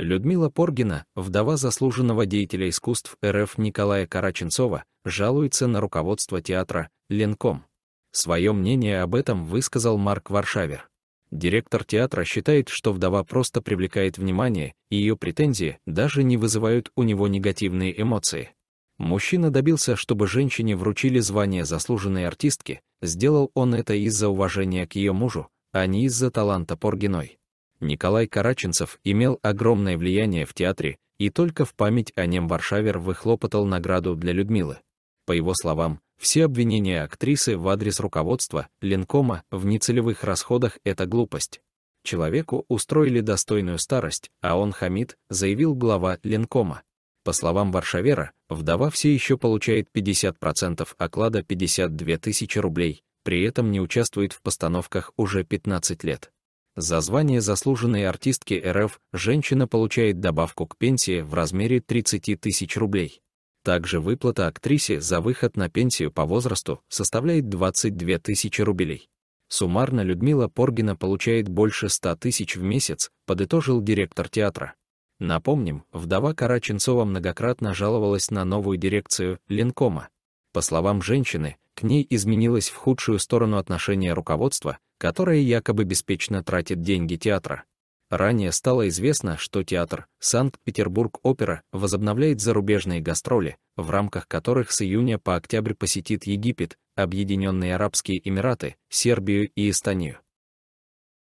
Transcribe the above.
Людмила Поргина, вдова заслуженного деятеля искусств РФ Николая Караченцова, жалуется на руководство театра «Ленком». Свое мнение об этом высказал Марк Варшавер. Директор театра считает, что вдова просто привлекает внимание, и ее претензии даже не вызывают у него негативные эмоции. Мужчина добился, чтобы женщине вручили звание заслуженной артистки, сделал он это из-за уважения к ее мужу, а не из-за таланта Поргиной. Николай Караченцев имел огромное влияние в театре, и только в память о нем Варшавер выхлопотал награду для Людмилы. По его словам, все обвинения актрисы в адрес руководства, Ленкома, в нецелевых расходах — это глупость. Человеку устроили достойную старость, а он хамит, заявил глава Ленкома. По словам Варшавера, вдова все еще получает 50% оклада 52 тысячи рублей, при этом не участвует в постановках уже 15 лет. За звание заслуженной артистки РФ женщина получает добавку к пенсии в размере 30 тысяч рублей. Также выплата актрисе за выход на пенсию по возрасту составляет 22 тысячи рублей. Суммарно Людмила Поргина получает больше 100 тысяч в месяц, подытожил директор театра. Напомним, вдова Караченцова многократно жаловалась на новую дирекцию Ленкома. По словам женщины, к ней изменилось в худшую сторону отношение руководства, которая якобы беспечно тратит деньги театра. Ранее стало известно, что театр «Санкт-Петербург-Опера» возобновляет зарубежные гастроли, в рамках которых с июня по октябрь посетит Египет, Объединенные Арабские Эмираты, Сербию и Эстонию.